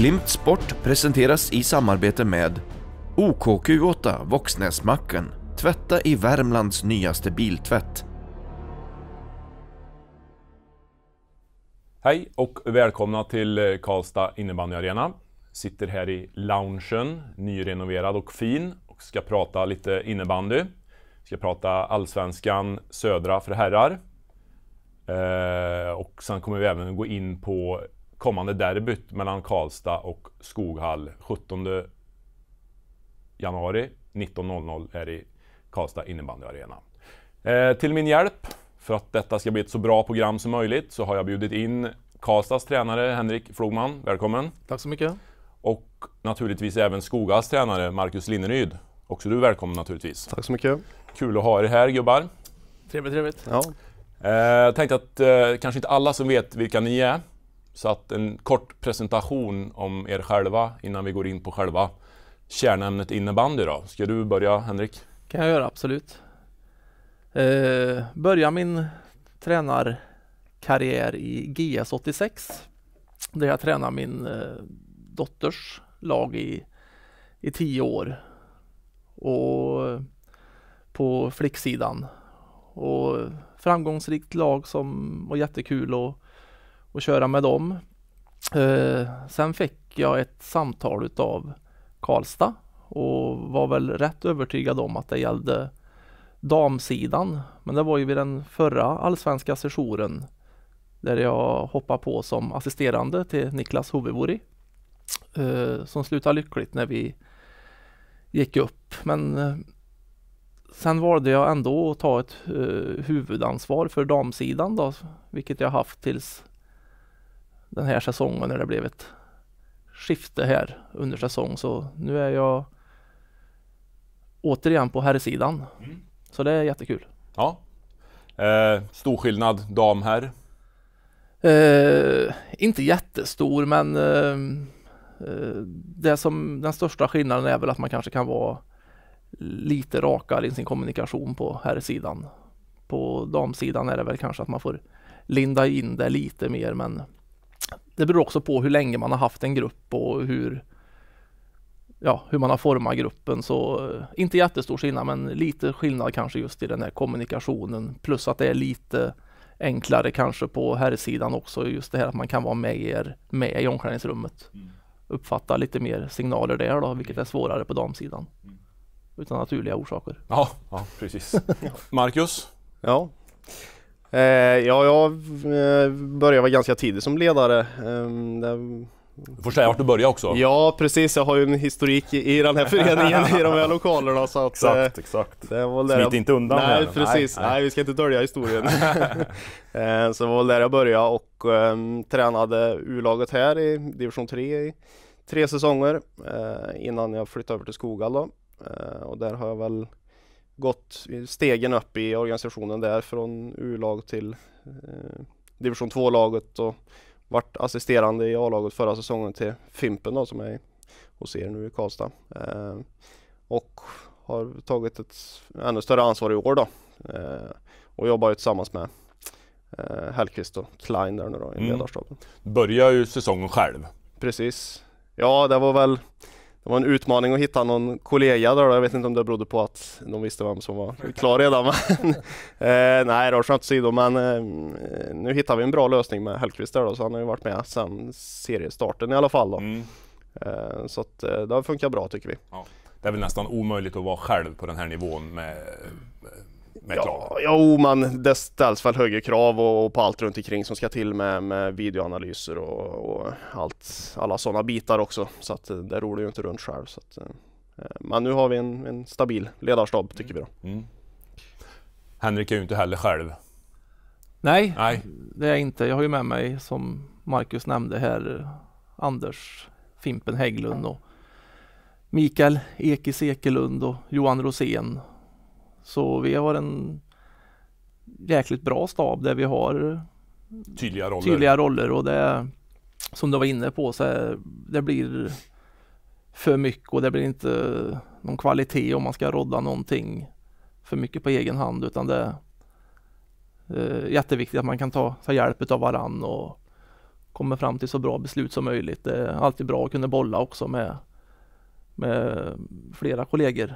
Glimt Sport presenteras i samarbete med OKQ8 Våxnäsmacken, tvätta i Värmlands nyaste biltvätt. Hej och välkomna till eh, Karlstad innebandyarena. Sitter här i loungen, nyrenoverad och fin och ska prata lite innebandy. Ska prata allsvenskan södra för herrar. Eh, och sen kommer vi även gå in på kommande derbyt mellan Karlstad och Skoghall 17 januari 19.00 är i Karlstad innebandyarena. Eh, till min hjälp, för att detta ska bli ett så bra program som möjligt, så har jag bjudit in Karlstads tränare Henrik Flogman. Välkommen! Tack så mycket! Och naturligtvis även Skoghalls tränare Marcus Linneryd. Också du välkommen naturligtvis. Tack så mycket! Kul att ha er här gubbar. Trevligt, trevligt. Ja. Eh, tänkte att eh, kanske inte alla som vet vilka ni är, så att en kort presentation om er själva innan vi går in på själva kärnämnet innebandy då. Ska du börja Henrik? kan jag göra absolut. Eh, börja min tränarkarriär i GS86 där jag tränade min eh, dotters lag i, i tio år och eh, på flicksidan och framgångsrikt lag som var jättekul och och köra med dem. Eh, sen fick jag ett samtal utav Karlstad och var väl rätt övertygad om att det gällde damsidan. Men det var ju vid den förra allsvenska sessionen där jag hoppade på som assisterande till Niklas Hovivori eh, som slutade lyckligt när vi gick upp. Men eh, sen valde jag ändå att ta ett huvudansvar för damsidan då, vilket jag haft tills den här säsongen när det blev ett skifte här under säsong så nu är jag återigen på herrsidan. Mm. Så det är jättekul. Ja. Eh, stor skillnad dam här? Eh, inte jättestor men eh, eh det som, den största skillnaden är väl att man kanske kan vara lite rakare i sin kommunikation på här sidan. På damsidan är det väl kanske att man får linda in det lite mer men det beror också på hur länge man har haft en grupp och hur, ja, hur man har format gruppen. Så eh, inte jättestor skillnad, men lite skillnad kanske just i den här kommunikationen. Plus att det är lite enklare kanske på herrsidan också, just det här att man kan vara med, er, med i omklädningsrummet. Mm. Uppfatta lite mer signaler där då, vilket är svårare på damsidan. Mm. Utan naturliga orsaker. Ja, ja precis. Marcus? Ja, Eh, ja, jag eh, började vara ganska tidigt som ledare. Ehm, det... Du får säga vart du började också. Ja precis, jag har ju en historik i, den här föreningen i de här lokalerna så att, Exakt, eh, exakt. Det var där Smit jag... inte undan Nej här. precis, nej, nej. nej, vi ska inte dölja historien. Eh, så det var där jag började och um, tränade U-laget här i division 3 i tre säsonger uh, innan jag flyttade över till Skogal Uh, och där har jag väl gått stegen upp i organisationen där från U-lag till eh, division 2-laget och varit assisterande i A-laget förra säsongen till Fimpen då, som är hos er nu i Karlstad. Eh, och har tagit ett ännu större ansvar i år då eh, och jobbar ju tillsammans med eh, Hellqvist och Klein där nu då i mm. ledarstaben. Börjar ju säsongen själv. Precis. Ja, det var väl det var en utmaning att hitta någon kollega där Jag vet inte om det berodde på att de visste vem som var klar redan. Men, eh, nej då, skämt åsido. Men eh, nu hittar vi en bra lösning med Hellkvist där då, så han har ju varit med sedan seriestarten i alla fall. Då. Mm. Eh, så att, eh, det har funkat bra tycker vi. Ja. Det är väl nästan omöjligt att vara själv på den här nivån med med ja, krav? Jo, man, det ställs väl högre krav och, och, på allt runt omkring som ska till med, med videoanalyser och, och allt, alla sådana bitar också. Så att eh, det ror du ju inte runt själv. Så att, eh, eh, men nu har vi en, en stabil ledarstab mm. tycker vi då. Mm. Henrik är ju inte heller själv. Nej, Nej, det är jag inte. Jag har ju med mig, som Marcus nämnde här, Anders Fimpen Hägglund och Mikael Ekis Ekelund och Johan Rosén så vi har en jäkligt bra stab där vi har tydliga roller, tydliga roller och det som du var inne på så är, det blir för mycket och det blir inte någon kvalitet om man ska rodda någonting för mycket på egen hand utan det är eh, jätteviktigt att man kan ta, ta hjälp av varann och komma fram till så bra beslut som möjligt. Det är alltid bra att kunna bolla också med, med flera kollegor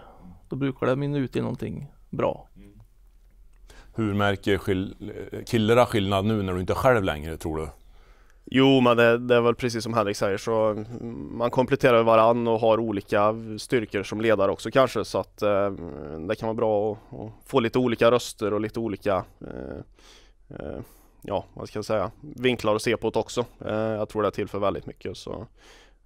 då brukar det mynna ut i någonting bra. Mm. Hur märker skill killarna skillnad nu när du inte är själv längre tror du? Jo men det, det, är väl precis som Henrik säger så man kompletterar varann och har olika styrkor som ledare också kanske så att eh, det kan vara bra att, att, få lite olika röster och lite olika eh, eh, ja, vad ska jag säga, vinklar att se på det också. Eh, jag tror det tillför väldigt mycket så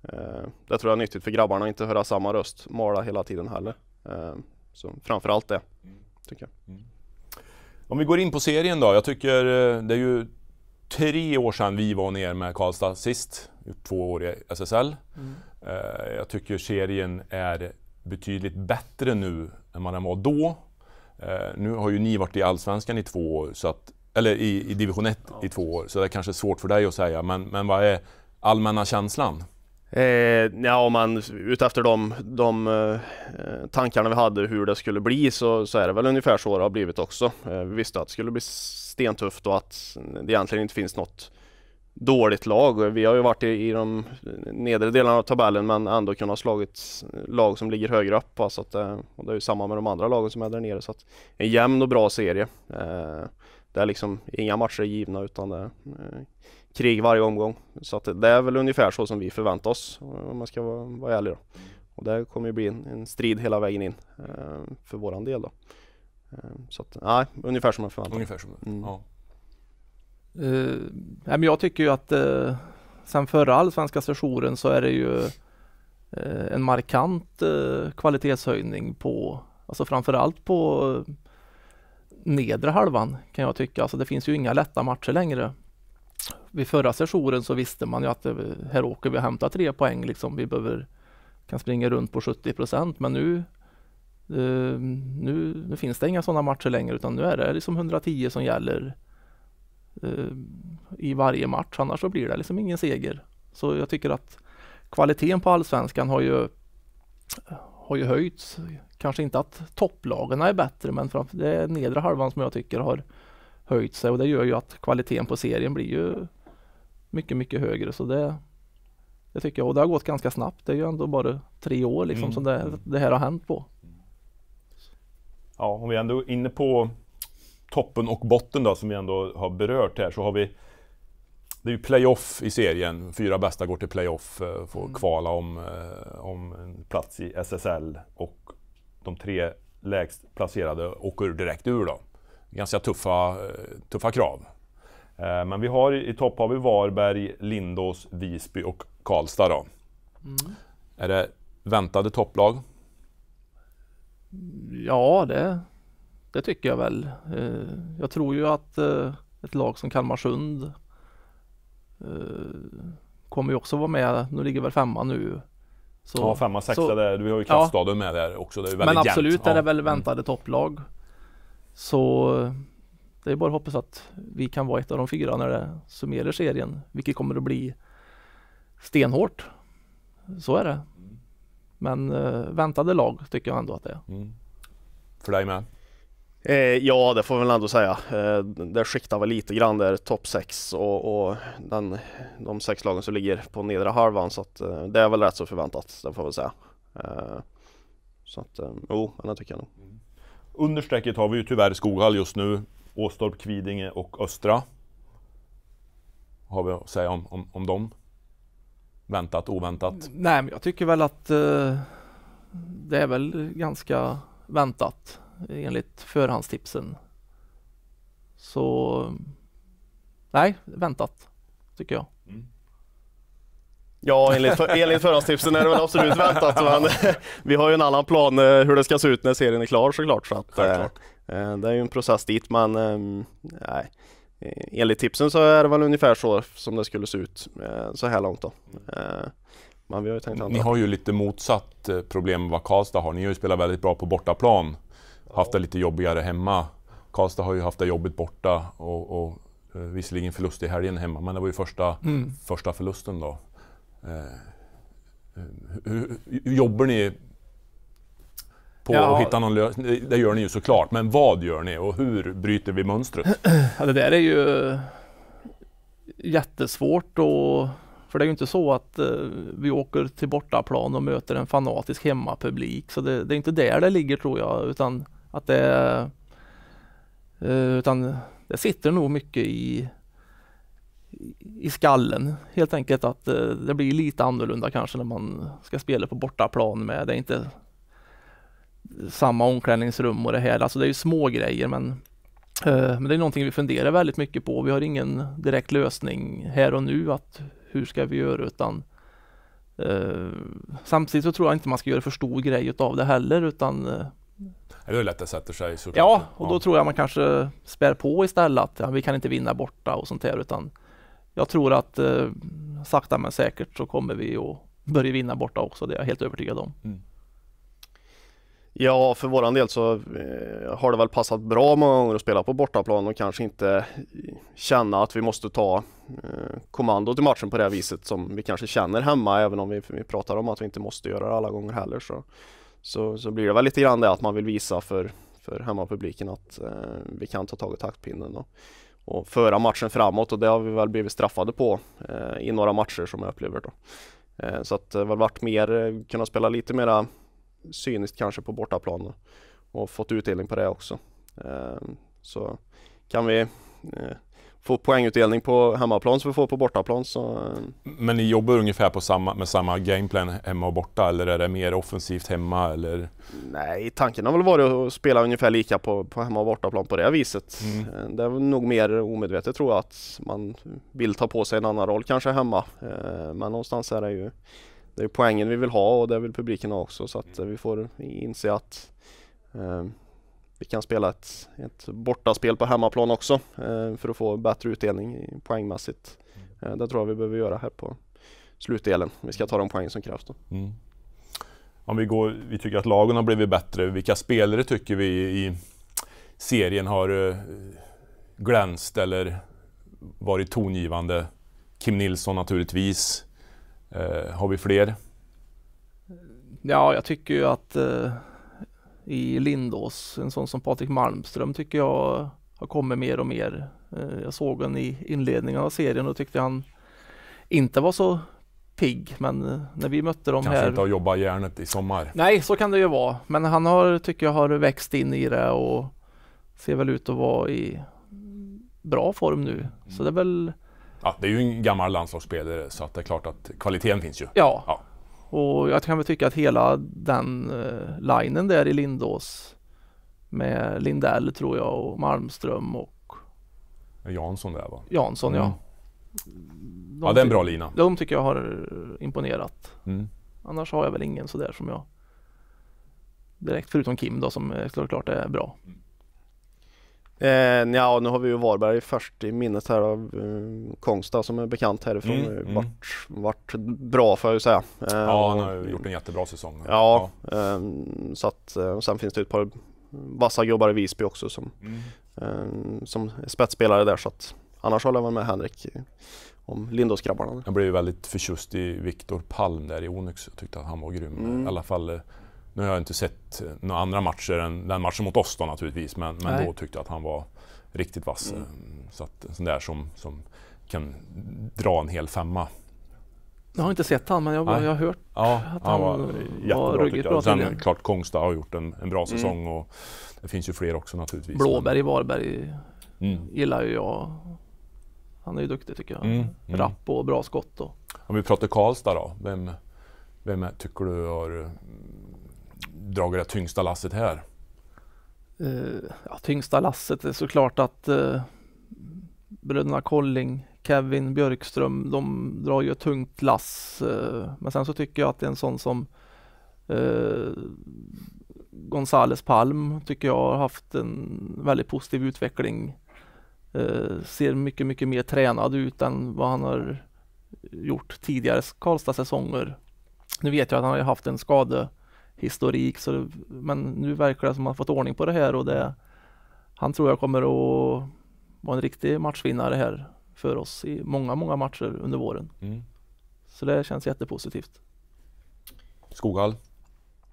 eh, det tror jag är nyttigt för grabbarna att inte höra samma röst mala hela tiden heller. Eh, så framförallt det, mm. tycker jag. Mm. Om vi går in på serien då. Jag tycker eh, det är ju tre år sedan vi var ner med Karlstad sist. Två år i SSL. Mm. Eh, jag tycker serien är betydligt bättre nu än vad den var då. Nu har ju ni varit i Allsvenskan i två år, så att, eller i, i division 1 ja. i två år, så det är kanske svårt för dig att säga. Men, men vad är allmänna känslan? Eh, ja, men utefter de, de eh, tankarna vi hade hur det skulle bli så, så är det väl ungefär så det har blivit också. Eh, vi visste att det skulle bli stentufft och att det egentligen inte finns något dåligt lag. Vi har ju varit i, i de nedre delarna av tabellen men ändå kunnat slagit lag som ligger högre upp. Va? Så att, eh, och det är ju samma med de andra lagen som är där nere. Så att en jämn och bra serie. Eh, är liksom inga matcher är givna utan det eh, krig varje omgång. Så att det är väl ungefär så som vi förväntar oss om man ska vara, vara ärlig. Då. Och det kommer ju bli en, en strid hela vägen in eh, för våran del då. Eh, så att, nej, ungefär som man förväntar sig. Ungefär som, mm. ja. Uh, nej, men jag tycker ju att uh, sen förra allsvenska sessionen så är det ju uh, en markant uh, kvalitetshöjning på, alltså framförallt på nedre halvan kan jag tycka. Alltså det finns ju inga lätta matcher längre vid förra sessionen så visste man ju att det, eh, här åker vi och hämtar tre poäng liksom. Vi behöver, kan springa runt på 70 procent men nu, eh, nu, nu, finns det inga sådana matcher längre utan nu är det liksom 110 som gäller eh, i varje match annars så blir det liksom ingen seger. Så jag tycker att kvaliteten på allsvenskan har ju, har ju höjts. Kanske inte att topplagen är bättre men det är nedre halvan som jag tycker har höjt sig och det gör ju att kvaliteten på serien blir ju mycket, mycket högre. Så det, det tycker jag. Och det har gått ganska snabbt. Det är ju ändå bara tre år liksom mm. som det, det, här har hänt på. Ja, om vi ändå är inne på toppen och botten då som vi ändå har berört här så har vi det är ju playoff i serien. Fyra bästa går till playoff, eh, och får mm. kvala om, eh, om en plats i SSL och de tre lägst placerade åker direkt ur då. Ganska tuffa, eh, tuffa krav. Eh, men vi har i topp har vi Varberg, Lindås, Visby och Karlstad. Då. Mm. Är det väntade topplag? Ja, det, det tycker jag väl. Eh, jag tror ju att eh, ett lag som Kalmarsund kommer ju också vara med. Nu ligger väl femma nu. Så, ja, femma, sexa, så, där, vi har ju Kapstaden ja, med där också. Det är väldigt men absolut jämnt. är det väl väntade mm. topplag. Så det är bara att hoppas att vi kan vara ett av de fyra när det summerar serien, vilket kommer att bli stenhårt. Så är det. Men eh, väntade lag tycker jag ändå att det är. Mm. För dig med? Eh, ja, det får vi väl ändå säga. Eh, det skiktar väl lite grann där, topp sex och, och den, de sex lagen som ligger på nedre halvan. Så att, eh, det är väl rätt så förväntat, det får väl säga. Eh, så att, eh, jo, oh, det tycker jag nog. Mm. Under strecket har vi ju tyvärr Skoghall just nu. Åstorp, Kvidinge och Östra. Har vi att säga om, om, om dem? Väntat, oväntat? Nej, men jag tycker väl att eh, det är väl ganska väntat enligt förhandstipsen. Så nej, väntat tycker jag. Mm. Ja, enligt, för, enligt förhandstipsen är det väl absolut väntat. Men vi har ju en annan plan eh, hur det ska se ut när serien är klar såklart. Så att, eh, Självklart. Eh, det är ju en process dit man, ehm, nej, eh, enligt tipsen så är det väl ungefär så som det skulle se ut eh, så här långt då. Men vi har ju tänkt andra. Ni har ju lite motsatt problem med vad Karlstad har. Ni har ju spelat väldigt bra på bortaplan, haft det lite jobbigare hemma. Karlstad har ju haft det jobbigt borta och, och visserligen förlust i helgen hemma, men det var ju första, mm. första förlusten då. Hur, hur, hur jobbar ni på ja. att hitta någon lösning? Det gör ni ju såklart, men vad gör ni och hur bryter vi mönstret? Ja, det där är ju eh, jättesvårt och för det är ju inte så att eh, vi åker till bortaplan och möter en fanatisk hemmapublik. Så det, det är inte där det ligger tror jag utan att det eh, utan det sitter nog mycket i i skallen helt enkelt att det blir lite annorlunda kanske när man ska spela på bortaplan med. Det är inte samma omklädningsrum och det här. Alltså det är ju små grejer men, eh, men det är någonting vi funderar väldigt mycket på. Vi har ingen direkt lösning här och nu att hur ska vi göra utan eh, samtidigt så tror jag inte man ska göra för stor grej av det heller utan eh, det är lätt att det sätter sig såklart. Ja, och då ja. tror jag man kanske spär på istället att ja, vi kan inte vinna borta och sånt där utan jag tror att eh, sakta men säkert så kommer vi att börja vinna borta också, det är jag helt övertygad om. Mm. Ja, för våran del så eh, har det väl passat bra många gånger att spela på bortaplan och kanske inte eh, känna att vi måste ta eh, kommandot i matchen på det viset som vi kanske känner hemma även om vi, vi pratar om att vi inte måste göra det alla gånger heller så, så, så blir det väl lite grann det att man vill visa för, för hemmapubliken att eh, vi kan ta tag i taktpinnen och, och föra matchen framåt och det har vi väl blivit straffade på eh, i några matcher som jag upplever då. Eh, så att det har varit mer, kunna spela lite mera cyniskt kanske på bortaplan och fått utdelning på det också. Eh, så kan vi eh, få poängutdelning på hemmaplan som vi får på bortaplan så... Eh. Men ni jobbar ungefär på samma, med samma gameplan hemma och borta eller är det mer offensivt hemma eller? Nej, tanken har väl varit att spela ungefär lika på, på hemma och bortaplan på det viset. Mm. Det är nog mer omedvetet tror jag att man vill ta på sig en annan roll kanske hemma. Men någonstans är det ju det är poängen vi vill ha och det vill publiken ha också så att mm. vi får inse att eh, vi kan spela ett, ett bortaspel på hemmaplan också eh, för att få bättre utdelning poängmässigt. Mm. Eh, det tror jag vi behöver göra här på slutdelen. Vi ska ta de poäng som krävs då. Mm. Om vi, går, vi tycker att lagen har blivit bättre, vilka spelare tycker vi i serien har eh, glänst eller varit tongivande? Kim Nilsson naturligtvis. Eh, har vi fler? Ja, jag tycker ju att eh, i Lindås, en sån som Patrik Malmström tycker jag har kommit mer och mer. Eh, jag såg honom i inledningen av serien och tyckte han inte var så pigg, men eh, när vi mötte dem Kanske här... Kanske inte har jobbat järnet i sommar. Nej, så kan det ju vara. Men han har, tycker jag, har växt in i det och ser väl ut att vara i bra form nu. Mm. Så det är väl Ja, det är ju en gammal landslagsspelare så att det är klart att kvaliteten finns ju. Ja. ja. Och jag kan väl tycka att hela den uh, linen där i Lindås med Lindell tror jag och Malmström och Jansson där va? Jansson mm. ja. De ja, det är en bra lina. De tycker jag har imponerat. Mm. Annars har jag väl ingen sådär som jag direkt, förutom Kim då som såklart är bra. Mm. Eh, ja, nu har vi ju Varberg först i minnet här av eh, Kongstad som är bekant härifrån. Mm, mm. Vart, vart bra får jag ju säga. Eh, ja, han har och, gjort en jättebra säsong. Ja, ja. Eh, så att, eh, och sen finns det ett par vassa gubbar i Visby också som, mm. Eh, som är spetsspelare där. Så att, annars håller jag med Henrik om Lindåsgrabbarna. Jag blev väldigt förtjust i Viktor Palm där i Onyx. Jag tyckte att han var grym. Mm. I alla fall eh, nu har jag inte sett eh, några andra matcher än den matchen mot oss då naturligtvis, men, men då tyckte jag att han var riktigt vass. Mm. Ehm, så att, sån där som, som kan dra en hel femma. Jag har inte sett han, men jag, jag har hört ja, att han, han var, var ruggigt bra. Sen klart Kongstad har gjort en, en bra mm. säsong mm. och det finns ju fler också naturligtvis. Blåberg Varberg mm. gillar ju jag. Han är ju duktig tycker jag. Mm. mm. Rapp och bra skott. Och. Om vi pratar Karlstad då, vem, vem tycker du har dragit det tyngsta lasset här? Uh, ja, tyngsta lasset är såklart att uh, bröderna Colling, Kevin Björkström, de drar ju ett tungt lass. Uh, men sen så tycker jag att det är en sån som uh, Gonzales Palm tycker jag har haft en väldigt positiv utveckling. Uh, ser mycket, mycket mer tränad ut än vad han har gjort tidigare Karlstad-säsonger. Nu vet jag att han har haft en skade historik. Så, men nu verkar det som att man fått ordning på det här och det, han tror jag kommer att vara en riktig matchvinnare här för oss i många, många matcher under våren. Mm. Så det känns jättepositivt. Skoghall?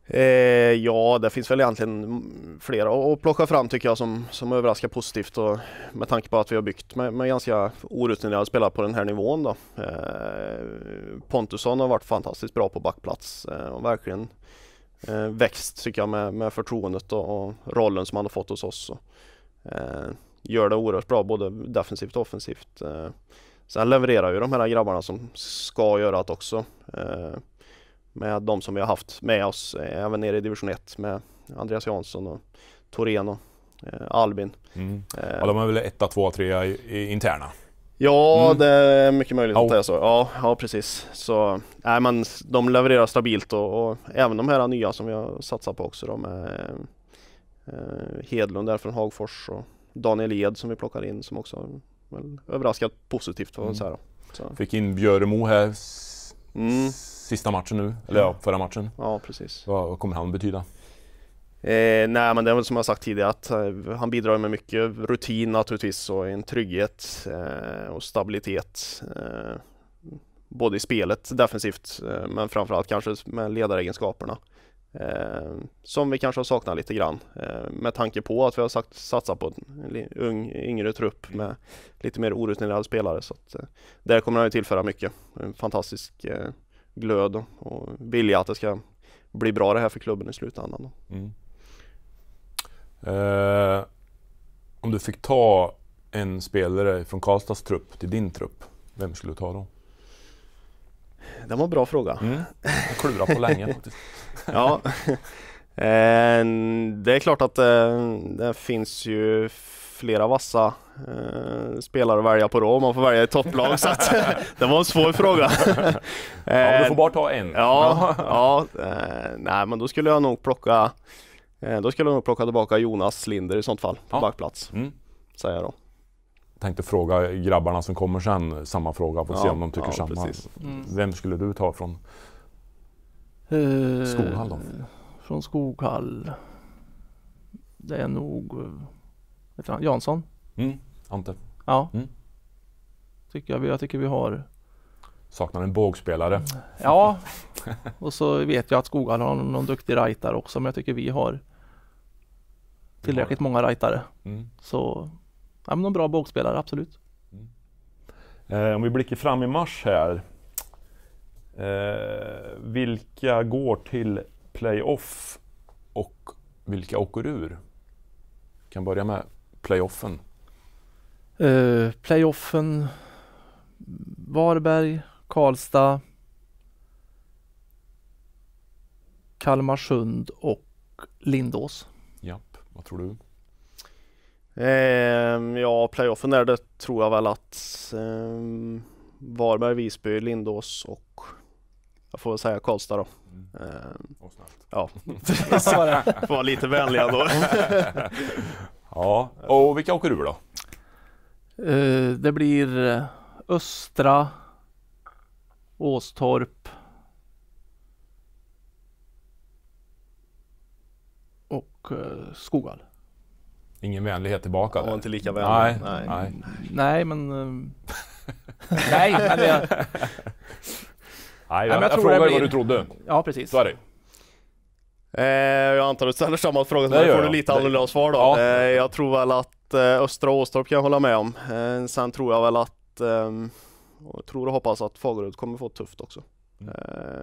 Eh, ja, det finns väl egentligen flera att plocka fram tycker jag som, som överraskar positivt och med tanke på att vi har byggt med, med ganska orutinerade spelare på den här nivån. Då. Eh, Pontusson har varit fantastiskt bra på backplats eh, och verkligen eh, växt tycker jag med, med förtroendet och, och, rollen som han har fått hos oss. Och, eh, gör det oerhört bra både defensivt och offensivt. Eh, sen levererar ju de här grabbarna som ska göra det också. Eh, med de som vi har haft med oss eh, även nere i division 1 med Andreas Jansson och Torén och eh, Albin. Mm. Eh, ja, de är väl etta, tvåa, trea interna? Ja, mm. det är mycket möjligt att det är så. Ja, ja precis. Så, nej, men de levererar stabilt och, och även de här nya som vi har satsat på också. De är, eh, Hedlund där från Hagfors och Daniel Ed som vi plockar in som också väl, överraskat positivt. Mm. Så här, så. Fick in Björemo här mm. sista matchen nu, eller ja, mm. förra matchen. Ja, precis. Vad, vad kommer han betyda? Eh, nej men det är väl som jag sagt tidigare att eh, han bidrar med mycket rutin naturligtvis och en trygghet eh, och stabilitet eh, både i spelet defensivt eh, men framförallt kanske med ledaregenskaperna eh, som vi kanske har saknat lite grann med tanke på att vi har sagt, satsat på en ung, yngre trupp med lite mer orutinerade spelare så att, där kommer han ju tillföra mycket. En fantastisk glöd och vilja att det ska bli bra det här för klubben i slutändan. Mm. Eh, om du fick ta en spelare från Karlstads trupp till din trupp, vem skulle du ta då? Det var en bra fråga. Mm. Jag klurade på länge faktiskt. ja. Eh, det är klart att eh, det finns ju flera vassa eh, spelare att välja på då, om man får välja ett topplag. så att, det var en svår fråga. ja, du får eh, bara ta en. ja, ja nej, men då skulle jag nog plocka Eh, då skulle jag nog plocka tillbaka Jonas Linder i sånt fall, på ja. backplats. Mm. Säger jag då. Tänkte fråga grabbarna som kommer sen samma fråga, får ja, se om de tycker ja, samma. Precis. Mm. Vem skulle du ta från eh, Skoghall då? Från Skoghall? Det är nog eh, Jansson. Mm. Ante. Ja. Mm. Tycker jag, jag tycker vi har Saknar en bågspelare. Ja, och så vet jag att Skoghall har någon, någon duktig rightare också men jag tycker vi har tillräckligt många rightare. Mm. Så ja, men någon bra bågspelare, absolut. Mm. Eh, om vi blickar fram i mars här. Eh, vilka går till playoff och vilka åker ur? Vi kan börja med playoffen. Uh, playoffen, Varberg, Karlstad, Kalmarsund och Lindås. Japp, vad tror du? Ehm, ja, playoffen där det tror jag väl att ehm, Varberg, Visby, Lindås och jag får väl säga Karlstad då. Mm. Ehm, och snabbt. Ja, vara lite vänliga då. ja, och vilka åker ur då? Ehm, det blir Östra, Åstorp, och eh, Skogal. Ingen vänlighet tillbaka? Han var inte lika vänlig. Nej, nej. nej. nej men... Ehm, nej, men det... Nej, jag, jag, jag frågade blir... vad du trodde. Ja, precis. Så är det. Eh, jag antar att du ställer samma fråga, så får du lite annorlunda svar då. Ja. Eh, jag tror väl att eh, Östra Åstorp kan jag hålla med om. Eh, sen tror jag väl att, eh, jag tror och hoppas att Fagerud kommer få tufft också. Mm.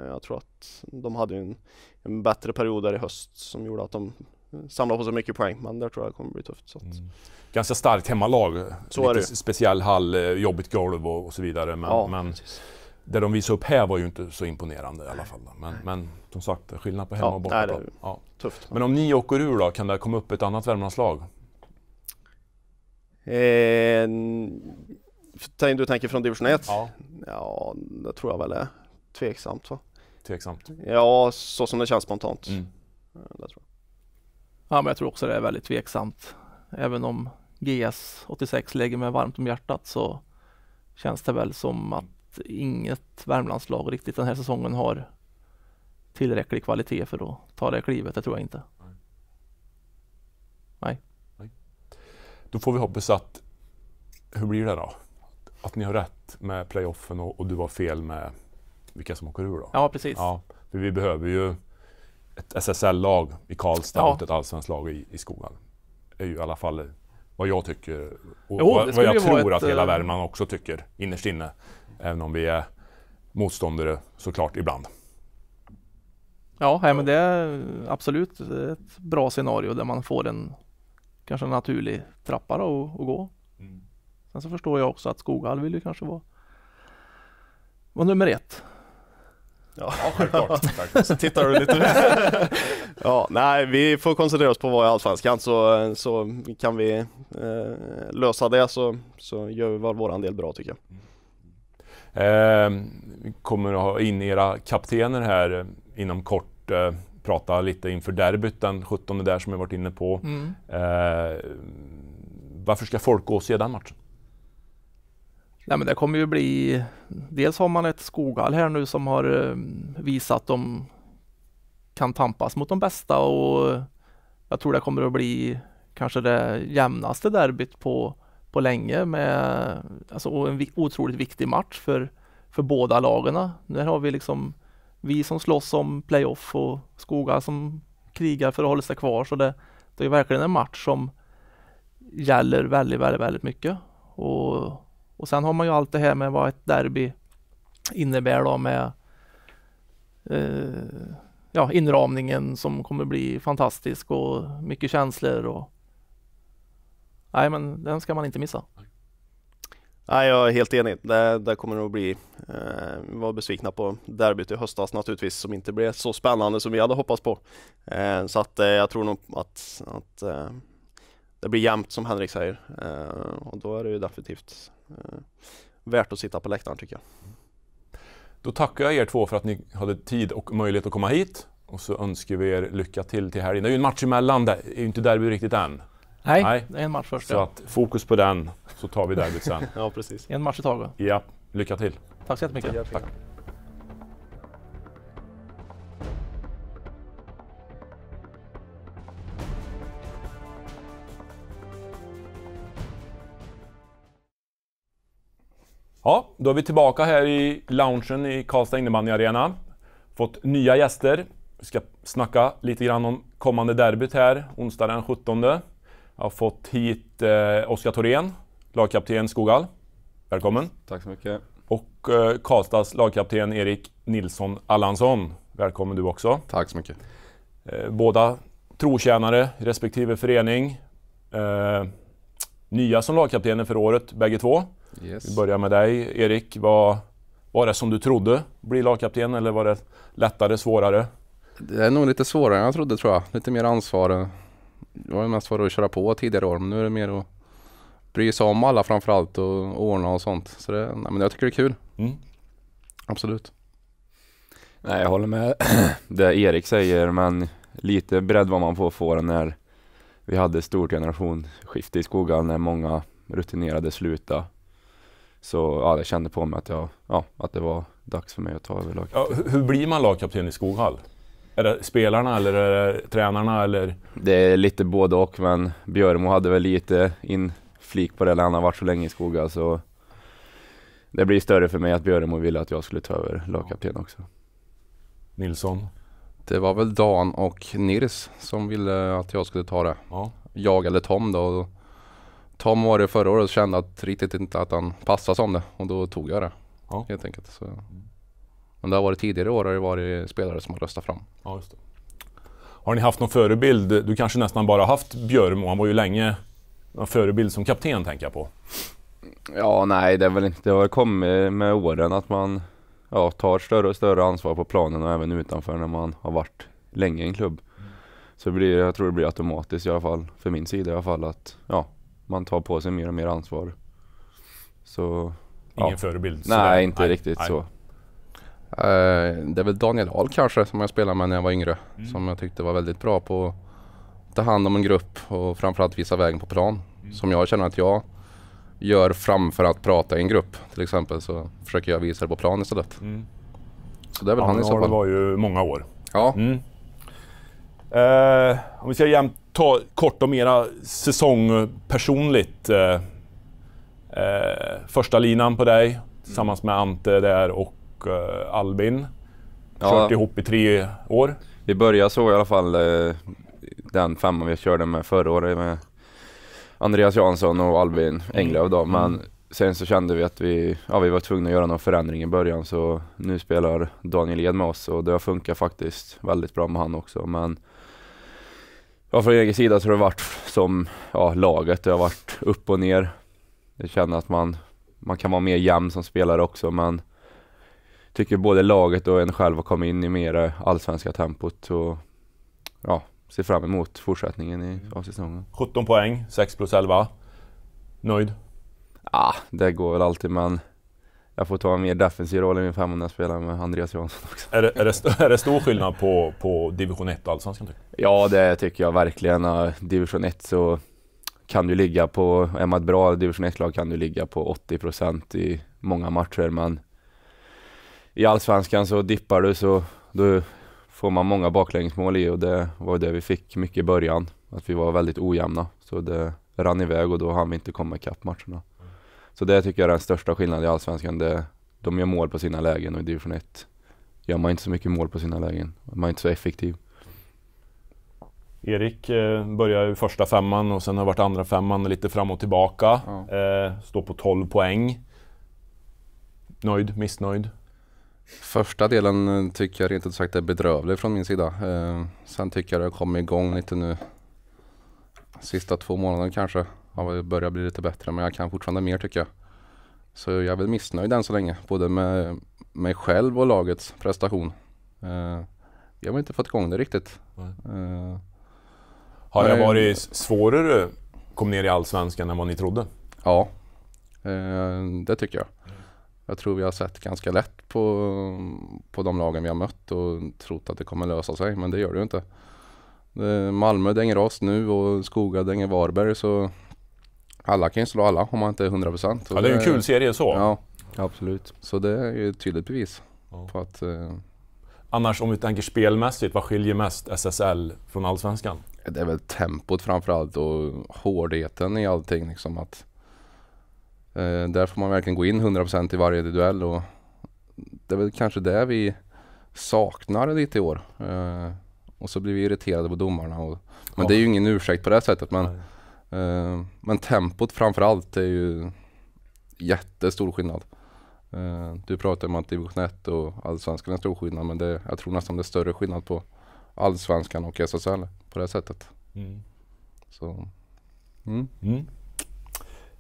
Jag tror att de hade en, en, bättre period där i höst som gjorde att de samlade på sig mycket poäng. Men där tror jag det kommer bli tufft. Så att... mm. Ganska starkt hemmalag. Så Lite speciell hall, eh, jobbigt golv och, och så vidare. Men, ja, men det de visade upp här var ju inte så imponerande i alla fall. Men, men som sagt, skillnad på hemma ja, och bortaplan. Ja. Tufft. Men om ni åker ur då, kan det komma upp ett annat Värmlandslag? Eh, du tänker från division 1? Ja. ja, det tror jag väl det. Tveksamt va? Tveksamt. Ja, så som det känns spontant. Mm. Det tror jag. Ja, men jag tror också det är väldigt tveksamt. Även om GS 86 lägger mig varmt om hjärtat så känns det väl som att inget Värmlandslag riktigt den här säsongen har tillräcklig kvalitet för att ta det klivet. Det tror jag inte. Nej. Nej. Då får vi hoppas att, hur blir det då? Att ni har rätt med playoffen och, och du har fel med vilka som åker ur då? Ja, precis. Ja, för vi behöver ju ett SSL-lag i Karlstad ja. och ett allsvenskt lag i, i skolan. Det är ju i alla fall vad jag tycker och jo, vad, jag tror ett, att hela eh, Värmland också tycker innerst inne. Även om vi är motståndare såklart ibland. Ja, ja, men det är absolut ett bra scenario där man får en kanske en naturlig trappa då att, att gå. Mm. Sen så förstår jag också att Skoghall vill ju kanske vara, vara nummer ett. Ja, självklart. tittar du lite. ja, nej, vi får koncentrera oss på att vara i Allsvenskan så, så kan vi eh, lösa det så, så gör vi väl våran del bra tycker jag. Eh, vi kommer att ha in era kaptener här eh, inom kort. Eh, prata lite inför derbyt den 17 där som jag varit inne på. Mm. Eh, varför ska folk gå och se den matchen? Nej men det kommer ju bli, dels har man ett Skoghall här nu som har eh, visat att de kan tampas mot de bästa och jag tror det kommer att bli kanske det jämnaste derbyt på, på länge med alltså, en otroligt viktig match för, för båda lagen. Där har vi liksom vi som slåss om playoff och Skoga som krigar för att hålla sig kvar så det, det är verkligen en match som gäller väldigt, väldigt, väldigt mycket. Och och sen har man ju allt det här med vad ett derby innebär då med eh, ja, inramningen som kommer bli fantastisk och mycket känslor och Nej men den ska man inte missa. Nej, jag är helt enig. Det där kommer nog att bli. Eh, vi var besvikna på derbyt i höstas naturligtvis som inte blev så spännande som vi hade hoppats på. Eh, så att eh, jag tror nog att, att eh, det blir jämnt som Henrik säger eh, och då är det ju definitivt Eh, värt att sitta på läktaren tycker jag. Då tackar jag er två för att ni hade tid och möjlighet att komma hit. Och så önskar vi er lycka till till helgen. Det är ju en match emellan, det är ju inte derby riktigt än. Nej, Nej, det är en match först. Så ja. att fokus på den, så tar vi derbyt sen. ja, precis. En match i taget. Ja, lycka till. Tack så jättemycket. Tack. Ja, då är vi tillbaka här i loungen i Karlstad innebandy arena. Fått nya gäster. Vi ska snacka lite grann om kommande derbyt här, onsdag den 17. Jag har fått hit eh, Oskar Thorén, lagkapten Skogal. Välkommen! Tack så mycket! Och eh, Karlstads lagkapten Erik Nilsson Allansson. Välkommen du också! Tack så mycket! Eh, båda trotjänare respektive förening. Eh, nya som lagkaptener för året bägge två. Yes. Vi börjar med dig Erik. Vad var det som du trodde bli lagkapten eller var det lättare, svårare? Det är nog lite svårare än jag trodde tror jag. Lite mer ansvar. Det var mest för att köra på tidigare år men nu är det mer att bry sig om alla framförallt och ordna och sånt. Så det, nej, men jag tycker det är kul. Mm. Absolut. Nej, jag håller med det Erik säger men lite bredd vad man får att få när vi hade stort generationsskifte i skolan när många rutinerade slutade så ja, jag kände på mig att, jag, ja, att det var dags för mig att ta över laget. Ja, hur blir man lagkapten i Skoghall? Är det spelarna eller är det tränarna? Eller? Det är lite både och, men Björmo hade väl lite inflik på det när han har varit så länge i Skoghall. Så det blir större för mig att Björmo ville att jag skulle ta över lagkapten också. Nilsson? Det var väl Dan och Nirs som ville att jag skulle ta det. Ja. Jag eller Tom då. Tom var det förra året och kände att riktigt inte att han passade som det och då tog jag det. Ja. Helt enkelt. Så. Mm. Men det har varit tidigare år har det varit spelare som har röstat fram. Ja, just det. Har ni haft någon förebild? Du kanske nästan bara haft och han var ju länge en förebild som kapten tänker jag på. Ja, nej det är väl inte, det har kommit med åren att man ja, tar större och större ansvar på planen och även utanför när man har varit länge i en klubb. Mm. Så blir, jag tror det blir automatiskt i alla fall, för min sida i alla fall, att ja, man tar på sig mer och mer ansvar. Så... Ingen ja. förebild? Nej, inte nej, riktigt nej. så. Uh, det är väl Daniel Ahl kanske som jag spelade med när jag var yngre. Mm. Som jag tyckte var väldigt bra på att ta hand om en grupp och framförallt visa vägen på plan. Mm. Som jag känner att jag gör framför att prata i en grupp till exempel så försöker jag visa det på plan istället. Mm. Så det är väl ja, han i så fall. var ju många år. Ja. Mm. Eh, om vi ska jäm ta kort och mera säsong personligt. Eh, eh, första linan på dig tillsammans med Ante där och eh, Albin. Kört ja. ihop i tre år. Vi började så i alla fall eh, den femman vi körde med förra året med Andreas Jansson och Albin Englöf då. Mm. Men mm. sen så kände vi att vi, ja, vi var tvungna att göra någon förändring i början så nu spelar Daniel Ed med oss och det har funkat faktiskt väldigt bra med han också. Men Ja, från egen sida så har det varit som ja, laget, det har varit upp och ner. Jag känner att man, man kan vara mer jämn som spelare också men tycker både laget och en själv har kommit in i mer allsvenska tempot. Så, ja, ser fram emot fortsättningen i, mm. av säsongen. 17 poäng, 6 plus 11. Nöjd? Ja, det går väl alltid men jag får ta en mer defensiv roll i min femma när jag spelar med Andreas Jansson också. Är det, är det, är det stor skillnad på, på division 1 och allsvenskan? Tycker ja, det tycker jag verkligen. Division 1 så kan du ligga på, är man ett bra division 1-lag kan du ligga på 80% i många matcher men i allsvenskan så dippar du så då får man många baklängesmål i och det var det vi fick mycket i början. Att vi var väldigt ojämna så det rann iväg och då hann vi inte komma ikapp matcherna. Så det tycker jag är den största skillnaden i Allsvenskan. Det, de gör mål på sina lägen och i division 1 gör man inte så mycket mål på sina lägen. Man är inte så effektiv. Erik eh, börjar ju första femman och sen har varit andra femman lite fram och tillbaka. Ja. Eh, står på 12 poäng. Nöjd? Missnöjd? Första delen eh, tycker jag rent ut sagt är bedrövlig från min sida. sen tycker jag det har kommit igång lite nu. Sista två månaderna kanske jag börjat bli lite bättre men jag kan fortfarande mer tycker jag. Så jag är väl missnöjd än så länge, både med mig själv och lagets prestation. Eh, vi har väl inte fått igång det riktigt. Eh, har det varit svårare att komma ner i Allsvenskan än vad ni trodde? Ja, eh, det tycker jag. Jag tror vi har sett ganska lätt på, på de lagen vi har mött och trott att det kommer lösa sig, men det gör det ju inte. Eh, Malmö dänger oss nu och Skoga dänger Varberg så alla kan ju slå alla om man inte är 100%. Ja, det är ju en kul serie så. Ja, absolut. Så det är ju ett tydligt bevis ja. på att... Eh, Annars om vi tänker spelmässigt, vad skiljer mest SSL från Allsvenskan? Det är väl tempot framförallt och hårdheten i allting liksom att... Eh, där får man verkligen gå in 100% i varje duell och det är väl kanske det vi saknar lite i år. Eh, och så blir vi irriterade på domarna. Och, men ja. det är ju ingen ursäkt på det sättet men Nej. Eh, men tempot framförallt är ju jättestor skillnad. Eh, du pratar om att division 1 och allsvenskan är stor skillnad men det, jag tror nästan det är större skillnad på allsvenskan och SSL på det sättet. Mm. Så, mm. Mm.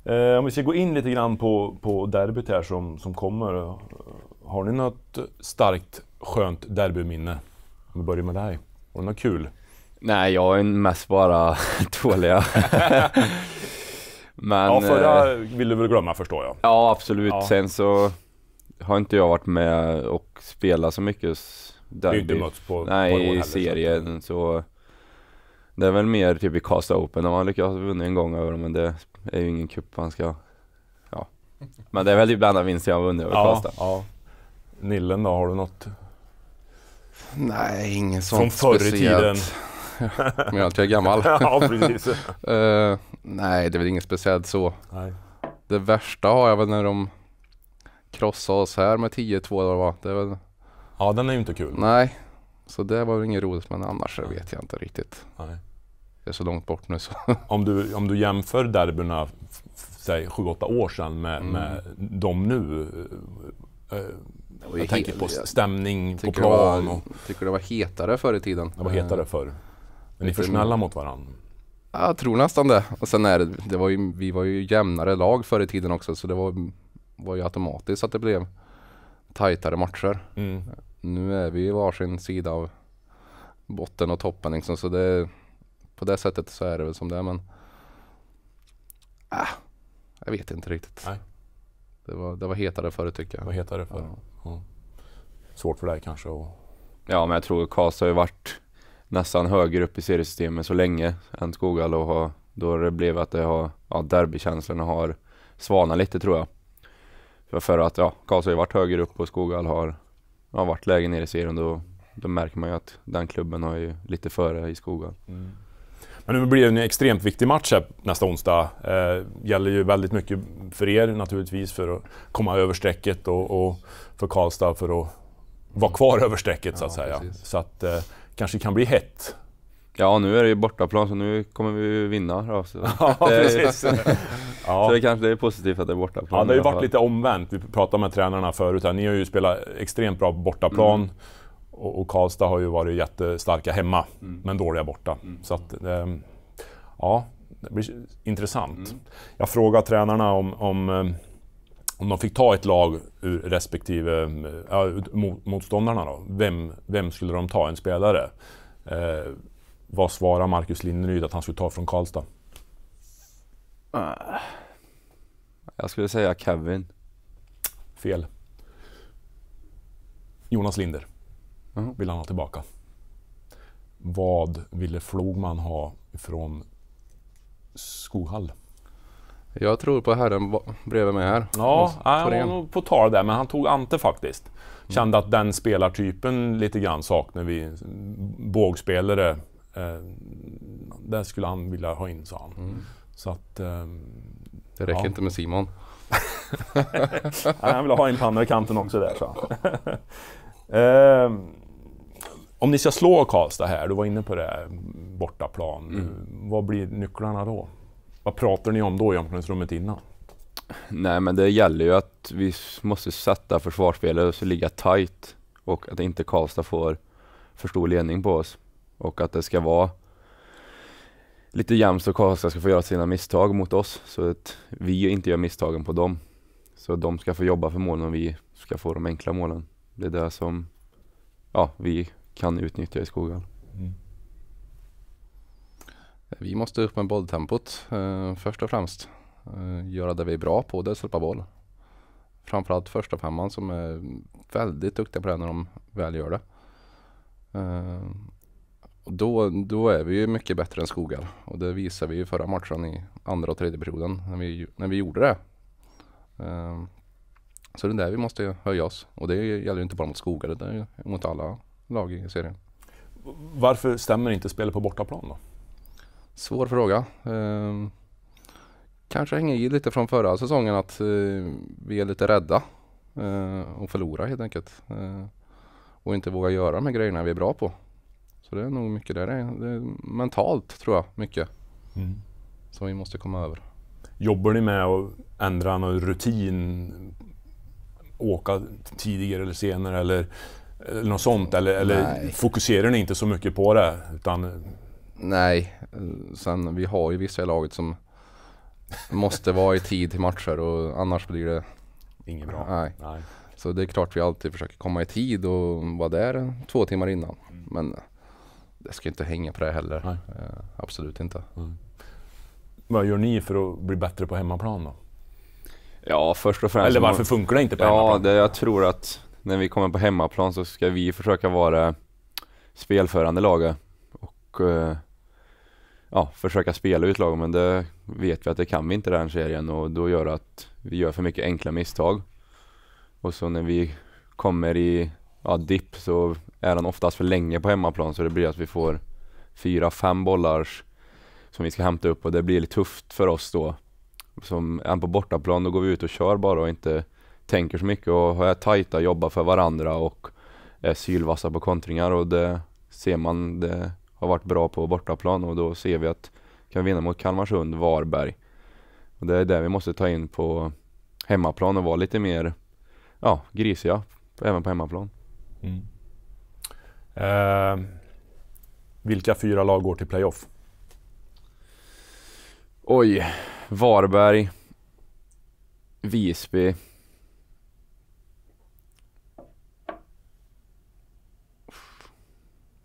Eh, om vi ska gå in lite grann på, på derbyt här som, som kommer. Har ni något starkt skönt derbyminne? Om vi börjar med dig. har det något kul? Nej, jag är mest bara dåliga. Men, ja, förra eh, vill du väl glömma förstår jag. Ja, absolut. Ja. Sen så har inte jag varit med och spelat så mycket derby. Inte mötts på, Nej, på i heller, serien så. så. Det är väl mer typ i Karlstad Open, om man lyckas vinna en gång över dem, men det är ju ingen cup man ska... Ja. Men det är väl typ enda vinsten jag har vunnit över ja, Ja. Nillen då, har du något? Nej, inget sånt Från förr i tiden? menar att jag är gammal. ja, precis. uh, nej, det är väl inget speciellt så. Nej. Det värsta har jag väl när de krossade oss här med 10-2 eller vad. Det är väl... Ja, den är ju inte kul. Nej, så det var väl inget roligt men annars nej. vet jag inte riktigt. Nej. Det är så långt bort nu så. om, du, om du jämför derbyna, säg 7-8 år sedan med, mm. med de nu. Uh, jag tänker på stämning på plan. och... Jag tycker det var hetare förr i tiden. Det var hetare eh. förr. Men ni är för snälla mot varandra? Jag tror nästan det. Och sen är det, det var ju, vi var ju jämnare lag förr i tiden också så det var, var ju automatiskt att det blev tajtare matcher. Mm. Nu är vi ju varsin sida av botten och toppen liksom så det på det sättet så är det väl som det är men äh, jag vet inte riktigt. Nej. Det, var, det var hetare förr tycker jag. Det var hetare förr. Ja. Ja. Svårt för dig kanske att... Och... Ja men jag tror Karlstad har ju varit nästan högre upp i seriesystemet så länge än Skogal och har, då det blev att det har, ja, derbykänslorna har svanat lite tror jag. För, för att ja, Karlsson har varit högre upp och Skogal har ja, varit lägre ner i serien då, då märker man ju att den klubben har ju lite före i Skogal. Mm. Men nu blir det en extremt viktig match här nästa onsdag. Eh, gäller ju väldigt mycket för er naturligtvis för att komma över strecket och, och för Karlstad för att vara kvar över strecket så att säga. Precis. Så att, eh, kanske kan bli hett. Ja, nu är det ju bortaplan så nu kommer vi vinna då. Så. ja, precis. ja. Så det kanske är positivt att det är bortaplan. Ja, det har ju varit lite omvänt. Vi pratade med tränarna förut här. Ni har ju spelat extremt bra på bortaplan. Mm. Och, och Karlstad har ju varit jättestarka hemma, mm. men dåliga borta. Mm. Så att, ehm, ja, det blir intressant. Mm. Jag frågade tränarna om, om ehm, om de fick ta ett lag ur respektive eh, ja, motståndarna då, vem, vem skulle de ta? En spelare? Eh, vad svarar Marcus Linneryd att han skulle ta från Karlstad? Ah. Jag skulle säga Kevin. Fel. Jonas Linder mm. vill han ha tillbaka. Vad ville Flogman ha från Skoghall? Jag tror på herren bredvid mig här. Ja, han var nog på tal där, men han tog Ante faktiskt. Kände att den spelartypen lite grann saknar vi. Bågspelare. Eh, där skulle han vilja ha in, sa han. Mm. Så att... Eh, det räcker ja. inte med Simon. Nej, han vill ha in på andra kanten också där, sa han. eh, om ni ska slå Karlstad här, du var inne på det, bortaplan. Mm. Vad blir nycklarna då? Vad pratar ni om då i omklädningsrummet innan? Nej, men det gäller ju att vi måste sätta försvarsspelet och ligga tight och att inte Karlstad får för stor ledning på oss och att det ska vara lite jämnt så Karlstad ska få göra sina misstag mot oss så att vi inte gör misstagen på dem. Så att de ska få jobba för målen och vi ska få de enkla målen. Det är det som ja, vi kan utnyttja i skogen. Mm. Vi måste upp med bolltempot eh, först och främst. Eh, göra det vi är bra på, det är släppa boll. Framförallt första femman som är väldigt duktiga på det när de väl gör det. Eh, och då, då är vi ju mycket bättre än skogar och det visade vi ju förra matchen i andra och tredje perioden när vi, när vi gjorde det. så det är där vi måste höja oss och det gäller ju inte bara mot skogar, det är mot alla lag i serien. Varför stämmer inte spelet på bortaplan då? Svår fråga. Eh, kanske hänger i lite från förra säsongen att eh, vi är lite rädda eh, att förlora helt enkelt. Eh, och inte våga göra de här grejerna vi är bra på. Så det är nog mycket där. det är mentalt tror jag mycket. Mm. Som vi måste komma över. Jobbar ni med att ändra någon rutin? Åka tidigare eller senare eller, eller något sånt? Eller, eller fokuserar ni inte så mycket på det? Utan Nej, sen vi har ju vissa i laget som måste vara i tid till matcher och annars blir det... Inget bra. Nej. nej. Så det är klart vi alltid försöker komma i tid och vara där två timmar innan. Mm. Men det ska inte hänga på det heller. Nej. Eh, absolut inte. Mm. Vad gör ni för att bli bättre på hemmaplan då? Ja, först och främst... Eller varför funkar det inte på ja, hemmaplan? Ja, jag tror att när vi kommer på hemmaplan så ska vi försöka vara spelförande laget och eh, ja, försöka spela ut lag men det vet vi att det kan vi inte i den serien och då gör det att vi gör för mycket enkla misstag. Och så när vi kommer i ja, dipp så är den oftast för länge på hemmaplan så det blir att vi får fyra, fem bollar som vi ska hämta upp och det blir lite tufft för oss då. Som är på bortaplan då går vi ut och kör bara och inte tänker så mycket och är tajta, jobbar för varandra och är sylvassa på kontringar och det ser man, det har varit bra på bortaplan och då ser vi att vi kan vinna mot Kalmarsund, Varberg. Och det är det vi måste ta in på hemmaplan och vara lite mer ja, grisiga även på hemmaplan. Mm. Eh, vilka fyra lag går till playoff? Oj, Varberg, Visby,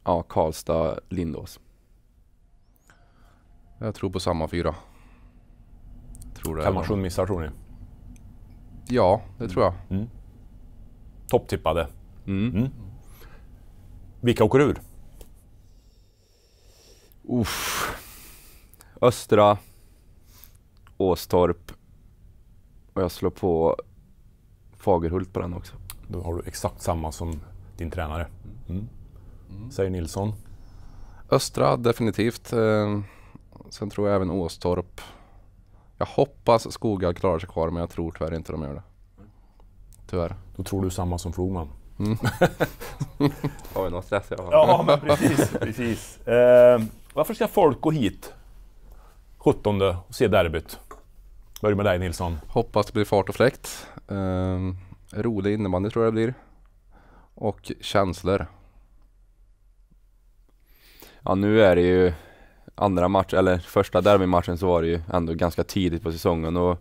Ja, Karlstad, Lindås. Jag tror på samma fyra. Tror Kalmarsund missar tror ni? Ja, det mm. tror jag. Mm. Topptippade. Mm. Mm. Vilka åker ur? Uff. Östra, Åstorp och jag slår på Fagerhult på den också. Då har du exakt samma som din tränare. Mm. mm mm. säger Nilsson. Östra definitivt. Eh, sen tror jag även Åstorp. Jag hoppas Skoga klarar sig kvar men jag tror tyvärr inte de gör det. Tyvärr. Då tror du samma som Floman. Mm. Har vi någon stress i alla fall. Ja men precis. precis. Eh, varför ska folk gå hit 17 och se derbyt? Börja med dig Nilsson. Hoppas det blir fart och fläkt. Eh, rolig innebandy tror jag det blir. Och känslor ja nu är det ju andra matchen, eller första derbymatchen så var det ju ändå ganska tidigt på säsongen och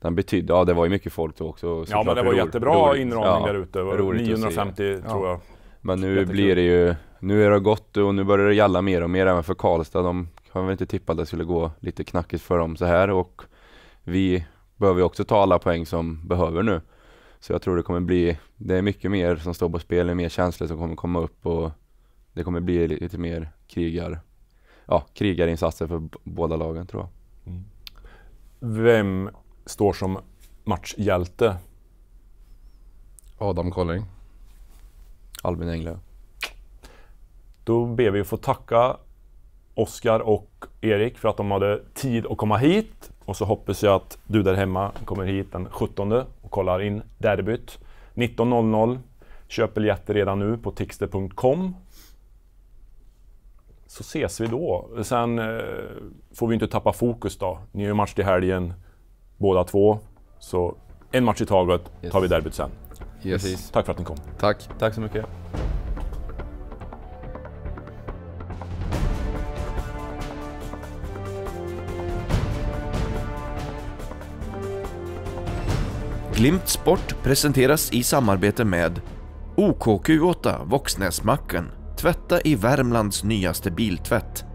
den betydde, ja det var ju mycket folk då också. Ja men det var ror, jättebra inramning ja, där ute, 950 ja. tror jag. Men nu Jättekul. blir det ju, nu är det gott och nu börjar det gälla mer och mer även för Karlstad. De har väl inte tippa att det skulle gå lite knackigt för dem så här och vi behöver ju också ta alla poäng som behöver nu. Så jag tror det kommer bli, det är mycket mer som står på spel, det är mer känslor som kommer komma upp och det kommer bli lite mer krigar, ja, krigarinsatser för båda lagen tror jag. Mm. Vem står som matchhjälte? Adam Colling. Albin Englöf. Då ber vi att få tacka Oskar och Erik för att de hade tid att komma hit. Och så hoppas jag att du där hemma kommer hit den 17 och kollar in derbyt. 19.00. Köp biljetter redan nu på tixter.com så ses vi då. Sen eh, får vi inte tappa fokus då. Ni har ju match till helgen, båda två. Så en match i taget, yes. tar vi derbyt sen. Yes. Precis. Tack för att ni kom. Tack. Tack så mycket. Glimt Sport presenteras i samarbete med OKQ8 Våxnäsmacken Tvätta i Värmlands nyaste biltvätt